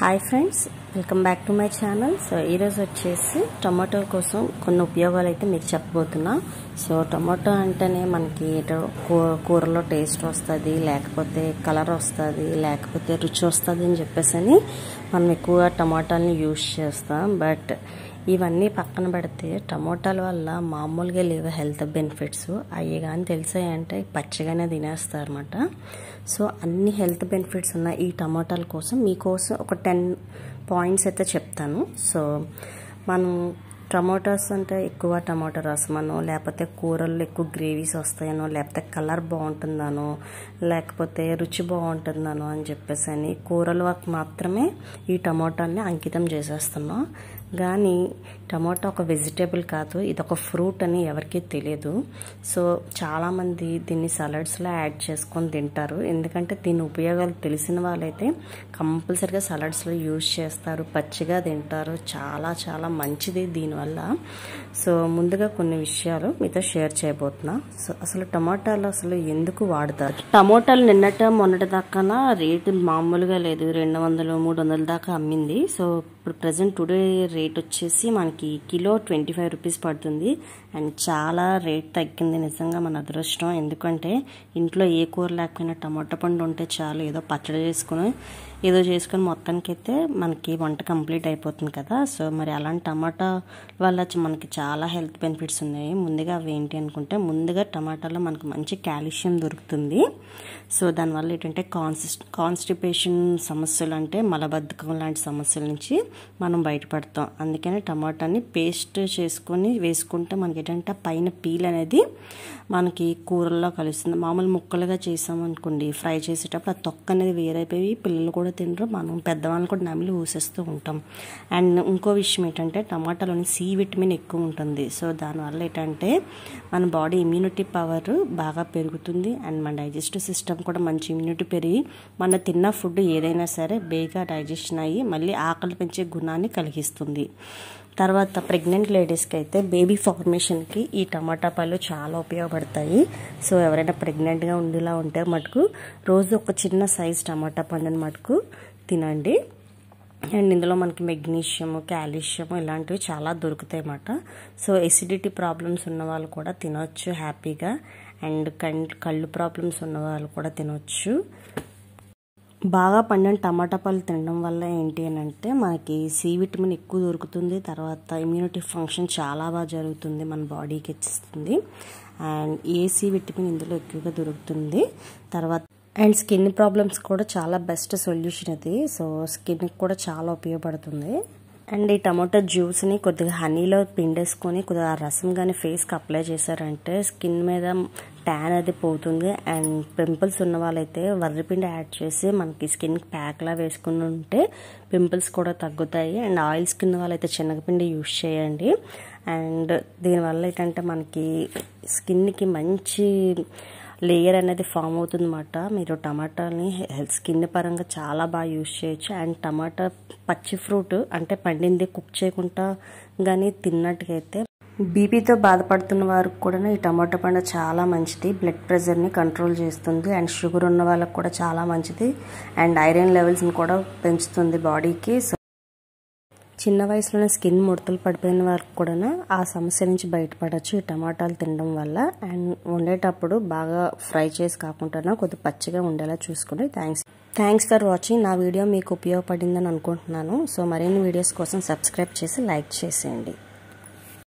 hi friends welcome back to my channel so ఈరోజు వచ్చేసి tomato కోసం కొన్ని ఉపయోగాలు అయితే మీకు చెప్పబోతున్నా సో టొమాటో అంటేనే మనకి కూరలో టేస్ట్ వస్తుంది లేకపోతే కలర్ వస్తుంది లేకపోతే రుచి వస్తుంది అని చెప్పేసి అని మనం ఎక్కువగా టమాటాలని యూజ్ చేస్తాం బట్ ఇవన్నీ పక్కన పెడితే టమోటాల వల్ల మామూలుగా లేవు హెల్త్ బెనిఫిట్స్ అవి కానీ తెలిసాయంటే పచ్చిగానే తినేస్తారు అనమాట సో అన్ని హెల్త్ బెనిఫిట్స్ ఉన్న ఈ టమోటాల కోసం మీకోసం ఒక టెన్ పాయింట్స్ అయితే చెప్తాను సో మనం టమాటాస్ అంటే ఎక్కువ టమాటా రసమనో లేకపోతే కూరల్లో ఎక్కువ గ్రేవీస్ వస్తాయనో లేకపోతే కలర్ బాగుంటుందనో లేకపోతే రుచి బాగుంటుందనో అని చెప్పేసి అని కూరలు వరకు మాత్రమే ఈ టమాటాని అంకితం చేసేస్తున్నాం కానీ టమాటా ఒక వెజిటేబుల్ కాదు ఇది ఒక ఫ్రూట్ అని ఎవరికీ తెలియదు సో చాలామంది దీన్ని సలాడ్స్లో యాడ్ చేసుకొని తింటారు ఎందుకంటే దీని ఉపయోగాలు తెలిసిన వాళ్ళైతే కంపల్సరిగా సలాడ్స్లో యూజ్ చేస్తారు పచ్చిగా తింటారు చాలా చాలా మంచిది దీని దానివల్ల సో ముందుగా కొన్ని విషయాలు మీతో షేర్ చేయబోతున్నా సో అసలు టమాటాలు అసలు ఎందుకు వాడతారు టమోటాలు నిన్నట మొన్నటి దాకా రేటు మామూలుగా లేదు రెండు వందలు మూడు దాకా అమ్మింది సో ఇప్పుడు ప్రజెంట్ టుడే రేట్ వచ్చేసి మనకి కిలో ట్వంటీ ఫైవ్ రూపీస్ పడుతుంది అండ్ చాలా రేట్ తగ్గింది నిజంగా మన అదృష్టం ఎందుకంటే ఇంట్లో ఏ కూర లేకపోయినా టమాటా పండు ఉంటే చాలు ఏదో పచ్చడి చేసుకుని ఏదో చేసుకుని అయితే మనకి వంట కంప్లీట్ అయిపోతుంది కదా సో మరి అలాంటి టమాటా వల్ల మనకి చాలా హెల్త్ బెనిఫిట్స్ ఉన్నాయి ముందుగా అవి ఏంటి అనుకుంటే ముందుగా టమాటాలో మనకు మంచి కాల్షియం దొరుకుతుంది సో దానివల్ల ఏంటంటే కాన్సిస్ట్ కాన్స్టిపేషన్ సమస్యలు అంటే మలబద్ధకం లాంటి సమస్యల నుంచి మనం బయటపడతాం అందుకనే టమాటాని పేస్ట్ చేసుకొని వేసుకుంటే మనకి ఏంటంటే పైన పీల్ అనేది మనకి కూరల్లో కలుస్తుంది మామూలు ముక్కలుగా చేసామనుకోండి ఫ్రై చేసేటప్పుడు ఆ తొక్క అనేది వేరైపోయి పిల్లలు కూడా తినరు మనం పెద్దవాళ్ళు కూడా నమిలి ఊసేస్తూ ఉంటాం అండ్ ఇంకో విషయం ఏంటంటే టమాటాలోని సి విటమిన్ ఎక్కువ ఉంటుంది సో దానివల్ల ఏంటంటే మన బాడీ ఇమ్యూనిటీ పవర్ బాగా పెరుగుతుంది అండ్ మన డైజెస్టివ్ సిస్టమ్ కూడా మంచి ఇమ్యూనిటీ పెరిగి మన తిన్న ఫుడ్ ఏదైనా సరే బేగా డైజెషన్ అయ్యి మళ్ళీ ఆకలి పెంచే గుణాన్ని కలిగిస్తుంది తర్వాత ప్రెగ్నెంట్ లేడీస్కి అయితే బేబీ ఫార్మేషన్కి ఈ టమాటా పళ్ళు చాలా ఉపయోగపడతాయి సో ఎవరైనా ప్రెగ్నెంట్గా ఉండేలా ఉంటే మటుకు రోజు ఒక చిన్న సైజ్ టమాటా పండుని మటుకు తినండి అండ్ ఇందులో మనకి మెగ్నీషియం క్యాల్షియం ఇలాంటివి చాలా దొరుకుతాయి అన్నమాట సో ఎసిడిటీ ప్రాబ్లమ్స్ ఉన్న వాళ్ళు కూడా తినవచ్చు హ్యాపీగా అండ్ కళ్ళు ప్రాబ్లమ్స్ ఉన్న వాళ్ళు కూడా తినవచ్చు బాగా పండిన టమాటా పళ్ళు తినడం వల్ల ఏంటి అని అంటే మనకి సి విటమిన్ ఎక్కువ దొరుకుతుంది తర్వాత ఇమ్యూనిటీ ఫంక్షన్ చాలా బాగా జరుగుతుంది మన బాడీకి ఇచ్చిస్తుంది అండ్ ఏ సి విటమిన్ ఇందులో ఎక్కువగా దొరుకుతుంది తర్వాత అండ్ స్కిన్ ప్రాబ్లమ్స్ కూడా చాలా బెస్ట్ సొల్యూషన్ అది సో స్కిన్కి కూడా చాలా ఉపయోగపడుతుంది అండ్ ఈ టమాటో జ్యూస్ని కొద్దిగా హనీలో పిండేసుకొని కొద్దిగా రసం కానీ ఫేస్కి అప్లై చేశారంటే స్కిన్ మీద ట్యాన్ అది పోతుంది అండ్ పింపుల్స్ ఉన్న వాళ్ళైతే వర్రిపిండి యాడ్ చేసి మనకి స్కిన్ ప్యాక్లా వేసుకుని ఉంటే పింపుల్స్ కూడా తగ్గుతాయి అండ్ ఆయిల్ స్కిన్ వాళ్ళైతే పిండి యూజ్ చేయండి అండ్ దీనివల్ల ఏంటంటే మనకి స్కిన్కి మంచి లేయర్ అనేది ఫామ్ అవుతుందన్నమాట మీరు టమాటాని హెల్త్ స్కిన్ పరంగా చాలా బాగా యూజ్ చేయొచ్చు అండ్ టమాటా పచ్చి ఫ్రూట్ అంటే పండింది కుక్ చేయకుండా కానీ తిన్నట్టుకైతే బీపీతో బాధపడుతున్న వారికి కూడా ఈ టమాటో పండు చాలా మంచిది బ్లడ్ ప్రెషర్ని కంట్రోల్ చేస్తుంది అండ్ షుగర్ ఉన్న వాళ్ళకి కూడా చాలా మంచిది అండ్ ఐరన్ లెవెల్స్ని కూడా పెంచుతుంది బాడీకి చిన్న వయసులోనే స్కిన్ ముడతలు పడిపోయిన వారికి కూడా ఆ సమస్య నుంచి బయటపడచ్చు ఈ టమాటాలు తినడం వల్ల అండ్ వండేటప్పుడు బాగా ఫ్రై చేసి కాకుండా కొద్దిగా పచ్చిగా ఉండేలా చూసుకోండి థ్యాంక్స్ థ్యాంక్స్ ఫర్ వాచింగ్ నా వీడియో మీకు ఉపయోగపడిందని అనుకుంటున్నాను సో మరిన్ని వీడియోస్ కోసం సబ్స్క్రైబ్ చేసి లైక్ చేసేయండి